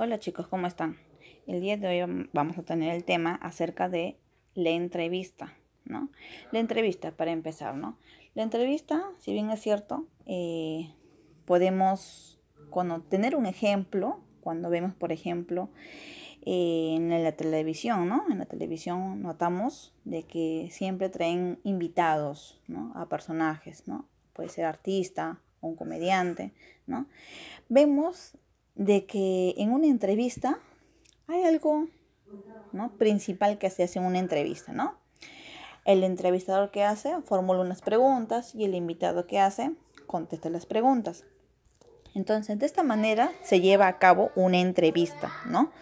Hola chicos, ¿cómo están? El día de hoy vamos a tener el tema acerca de la entrevista, ¿no? La entrevista, para empezar, ¿no? La entrevista, si bien es cierto, eh, podemos tener un ejemplo, cuando vemos, por ejemplo, eh, en la televisión, ¿no? En la televisión notamos de que siempre traen invitados, ¿no? A personajes, ¿no? Puede ser artista, un comediante, ¿no? Vemos de que en una entrevista hay algo ¿no? principal que se hace en una entrevista, ¿no? El entrevistador que hace formula unas preguntas y el invitado que hace contesta las preguntas. Entonces, de esta manera se lleva a cabo una entrevista, ¿no?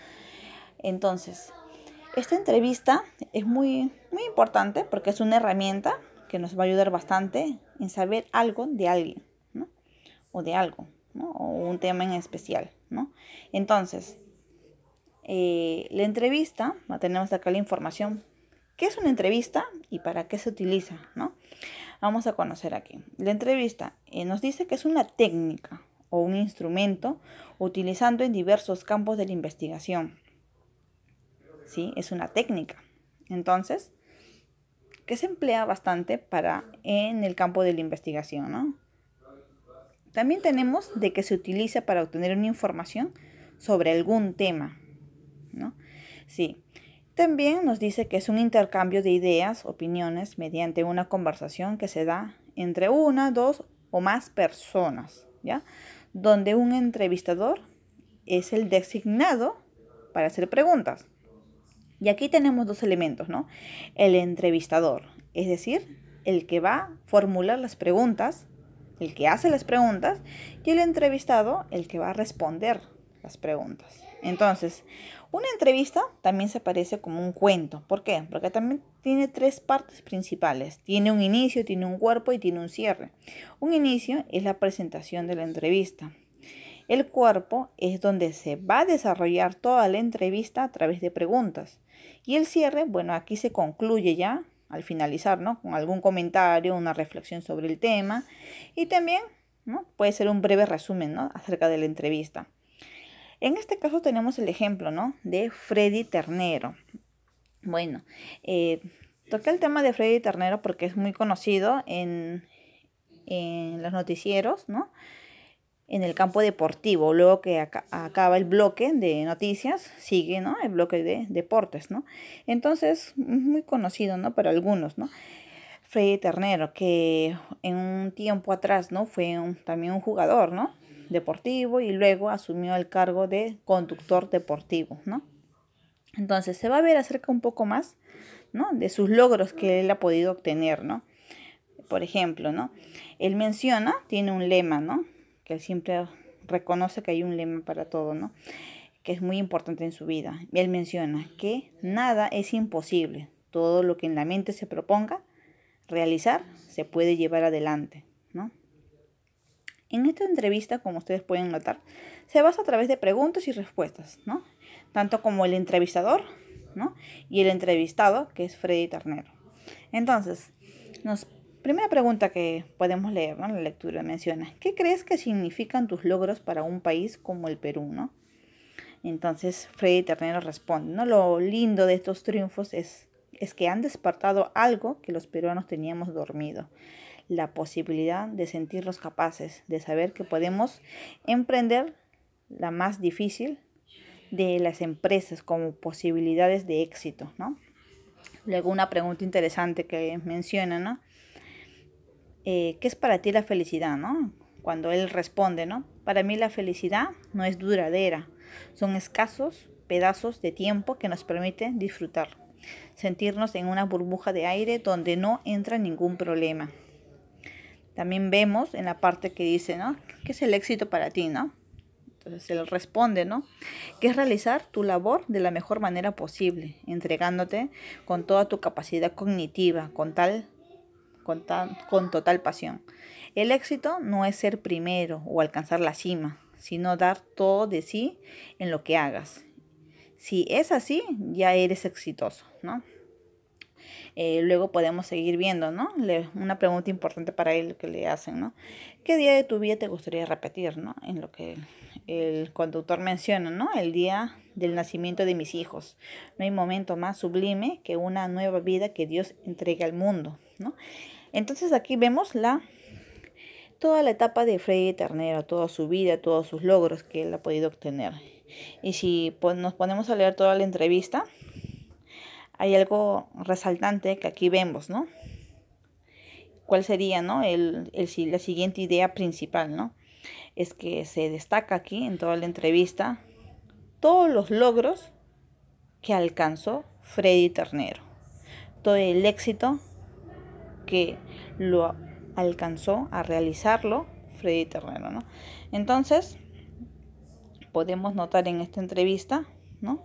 Entonces, esta entrevista es muy, muy importante porque es una herramienta que nos va a ayudar bastante en saber algo de alguien, ¿no? O de algo o un tema en especial. ¿no? Entonces, eh, la entrevista, tenemos acá la información. ¿Qué es una entrevista y para qué se utiliza? ¿no? Vamos a conocer aquí. La entrevista eh, nos dice que es una técnica o un instrumento utilizando en diversos campos de la investigación. ¿Sí? Es una técnica. Entonces, que se emplea bastante para en el campo de la investigación, ¿no? También tenemos de que se utiliza para obtener una información sobre algún tema, ¿no? Sí. También nos dice que es un intercambio de ideas, opiniones, mediante una conversación que se da entre una, dos o más personas, ¿ya? Donde un entrevistador es el designado para hacer preguntas. Y aquí tenemos dos elementos, ¿no? El entrevistador, es decir, el que va a formular las preguntas el que hace las preguntas, y el entrevistado, el que va a responder las preguntas. Entonces, una entrevista también se parece como un cuento. ¿Por qué? Porque también tiene tres partes principales. Tiene un inicio, tiene un cuerpo y tiene un cierre. Un inicio es la presentación de la entrevista. El cuerpo es donde se va a desarrollar toda la entrevista a través de preguntas. Y el cierre, bueno, aquí se concluye ya al finalizar, ¿no? Con algún comentario, una reflexión sobre el tema y también, ¿no? Puede ser un breve resumen, ¿no? Acerca de la entrevista. En este caso tenemos el ejemplo, ¿no? De Freddy Ternero. Bueno, toca eh, toqué el tema de Freddy Ternero porque es muy conocido en, en los noticieros, ¿no? en el campo deportivo. Luego que acaba el bloque de noticias, sigue ¿no? el bloque de deportes, ¿no? Entonces, muy conocido, ¿no? Para algunos, ¿no? Freddy Ternero, que en un tiempo atrás, ¿no? Fue también un jugador, ¿no? Deportivo y luego asumió el cargo de conductor deportivo, ¿no? Entonces, se va a ver acerca un poco más, ¿no? De sus logros que él ha podido obtener, ¿no? Por ejemplo, ¿no? Él menciona, tiene un lema, ¿no? que él siempre reconoce que hay un lema para todo, ¿no? Que es muy importante en su vida. Y él menciona que nada es imposible. Todo lo que en la mente se proponga realizar se puede llevar adelante, ¿no? En esta entrevista, como ustedes pueden notar, se basa a través de preguntas y respuestas, ¿no? Tanto como el entrevistador, ¿no? Y el entrevistado, que es Freddy Tarnero. Entonces, nos Primera pregunta que podemos leer, ¿no? La lectura menciona, ¿qué crees que significan tus logros para un país como el Perú, ¿no? Entonces Freddy Ternero responde, ¿no? Lo lindo de estos triunfos es, es que han despertado algo que los peruanos teníamos dormido, la posibilidad de sentirnos capaces, de saber que podemos emprender la más difícil de las empresas como posibilidades de éxito, ¿no? Luego una pregunta interesante que menciona, ¿no? Eh, ¿qué es para ti la felicidad? ¿no? Cuando él responde, ¿no? Para mí la felicidad no es duradera, son escasos pedazos de tiempo que nos permiten disfrutar, sentirnos en una burbuja de aire donde no entra ningún problema. También vemos en la parte que dice, ¿no? ¿Qué es el éxito para ti, no? Entonces él responde, ¿no? Que es realizar tu labor de la mejor manera posible, entregándote con toda tu capacidad cognitiva, con tal con, total pasión. El éxito no es ser primero o alcanzar la cima, sino dar todo de sí en lo que hagas. Si es así, ya eres exitoso, ¿no? Eh, luego podemos seguir viendo, ¿no? una pregunta importante para él que le hacen, ¿no? ¿Qué día de tu vida te gustaría repetir, ¿no? En lo que el conductor menciona, ¿no? El día del nacimiento de mis hijos. No hay momento más sublime que una nueva vida que Dios entregue al mundo, ¿no? Entonces aquí vemos la toda la etapa de Freddy Ternero, toda su vida, todos sus logros que él ha podido obtener. Y si nos ponemos a leer toda la entrevista, hay algo resaltante que aquí vemos, ¿no? ¿Cuál sería, ¿no? El, la siguiente idea principal, ¿no? Es que se destaca aquí en toda la entrevista todos los logros que alcanzó Freddy Ternero, todo el éxito que lo alcanzó a realizarlo Freddy Terreno, ¿no? Entonces, podemos notar en esta entrevista, ¿no?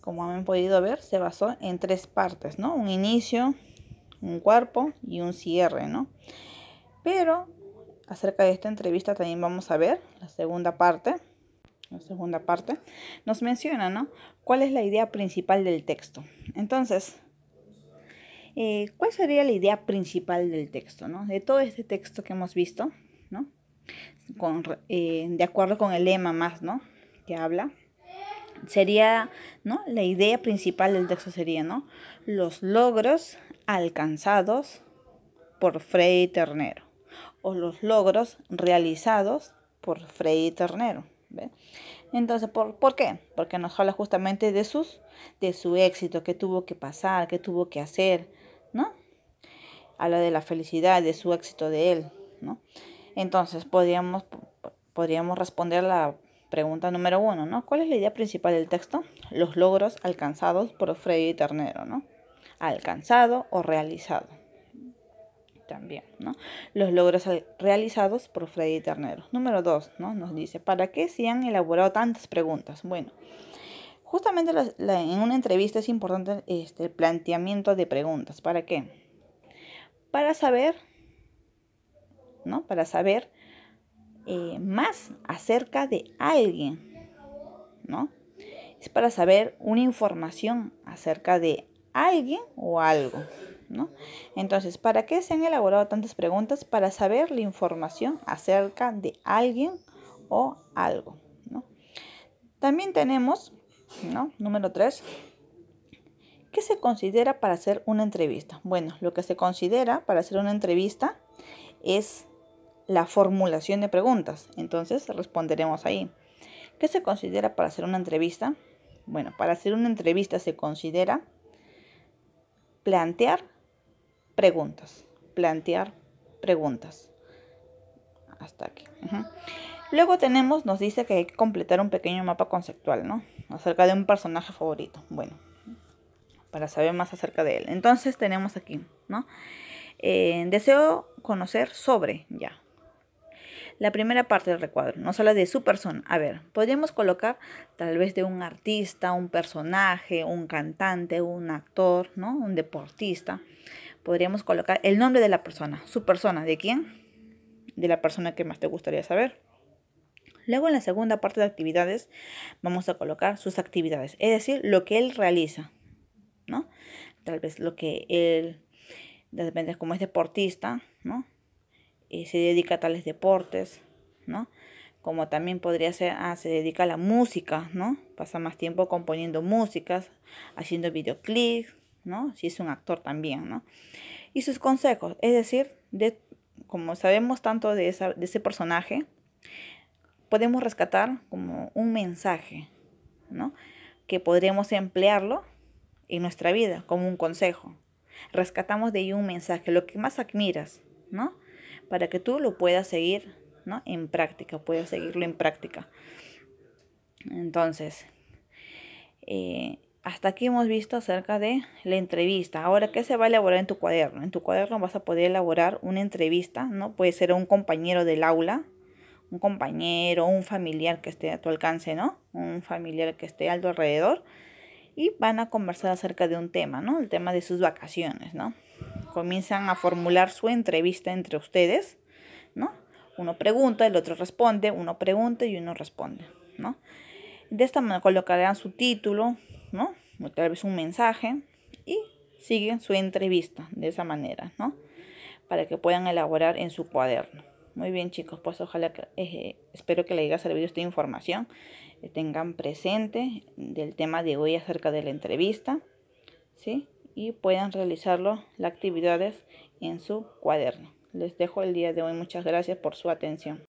Como han podido ver, se basó en tres partes, ¿no? Un inicio, un cuerpo y un cierre, ¿no? Pero acerca de esta entrevista también vamos a ver la segunda parte. La segunda parte nos menciona, ¿no? ¿Cuál es la idea principal del texto? Entonces, eh, ¿cuál sería la idea principal del texto? De todo este texto que hemos visto, eh, de acuerdo con el lema más, ¿no? Que habla. Sería, La idea principal del texto sería, Los logros alcanzados por Freddy Ternero. O los logros realizados por Freddy Ternero. ¿Ve? Entonces, ¿por, qué? Porque nos habla justamente de de su éxito, qué tuvo que pasar, qué tuvo que hacer, ¿no? Habla de la felicidad, de su éxito de él, ¿no? Entonces, podríamos, podríamos responder la pregunta número uno, ¿no? ¿Cuál es la idea principal del texto? Los logros alcanzados por Freddy Ternero, ¿no? Alcanzado o realizado. También, ¿no? Los logros realizados por Freddy Ternero. Número dos, ¿no? Nos dice, ¿para qué se han elaborado tantas preguntas? Bueno, Justamente en una entrevista es importante este, el planteamiento de preguntas. ¿Para qué? Para saber, ¿no? Para saber eh, más acerca de alguien, ¿no? Es para saber una información acerca de alguien o algo, ¿no? Entonces, ¿para qué se han elaborado tantas preguntas? Para saber la información acerca de alguien o algo, ¿no? También tenemos ¿no? Número 3. ¿Qué se considera para hacer una entrevista? Bueno, lo que se considera para hacer una entrevista es la formulación de preguntas. Entonces responderemos ahí. ¿Qué se considera para hacer una entrevista? Bueno, para hacer una entrevista se considera plantear preguntas. Plantear preguntas. Hasta aquí. Luego tenemos, nos dice que hay que completar un pequeño mapa conceptual, ¿no? Acerca de un personaje favorito. Bueno, para saber más acerca de él. Entonces tenemos aquí, ¿no? Eh, deseo conocer sobre, ya. La primera parte del recuadro nos habla de su persona. A ver, podríamos colocar tal vez de un artista, un personaje, un cantante, un actor, ¿no? Un deportista. Podríamos colocar el nombre de la persona, su persona, ¿de quién? De la persona que más te gustaría saber. Luego en la segunda parte de actividades vamos a colocar sus actividades, es decir, lo que él realiza, ¿no? Tal vez lo que él, depende como es deportista, ¿no? Eh, se dedica a tales deportes, ¿no? Como también podría ser, ah, se dedica a la música, ¿no? Pasa más tiempo componiendo músicas, haciendo videoclips, ¿no? Si es un actor también, ¿no? Y sus consejos, es decir, de, como sabemos tanto de, esa, de ese personaje, podemos rescatar como un mensaje, ¿no? Que podremos emplearlo en nuestra vida como un consejo. Rescatamos de ahí un mensaje, lo que más admiras, ¿no? Para que tú lo puedas seguir, ¿no? En práctica, puedas seguirlo en práctica. Entonces, eh, hasta aquí hemos visto acerca de la entrevista. Ahora, ¿qué se va a elaborar en tu cuaderno? En tu cuaderno vas a poder elaborar una entrevista, ¿no? Puede ser un compañero del aula, un compañero, un familiar que esté a tu alcance, ¿no? Un familiar que esté a tu alrededor y van a conversar acerca de un tema, ¿no? El tema de sus vacaciones, ¿no? Comienzan a formular su entrevista entre ustedes, ¿no? Uno pregunta, el otro responde, uno pregunta y uno responde, ¿no? De esta manera colocarán su título, ¿no? tal vez un mensaje y siguen su entrevista de esa manera, ¿no? Para que puedan elaborar en su cuaderno. Muy bien chicos, pues ojalá que, eh, espero que les haya servido esta información, eh, tengan presente del tema de hoy acerca de la entrevista, ¿sí? Y puedan realizarlo las actividades en su cuaderno. Les dejo el día de hoy, muchas gracias por su atención.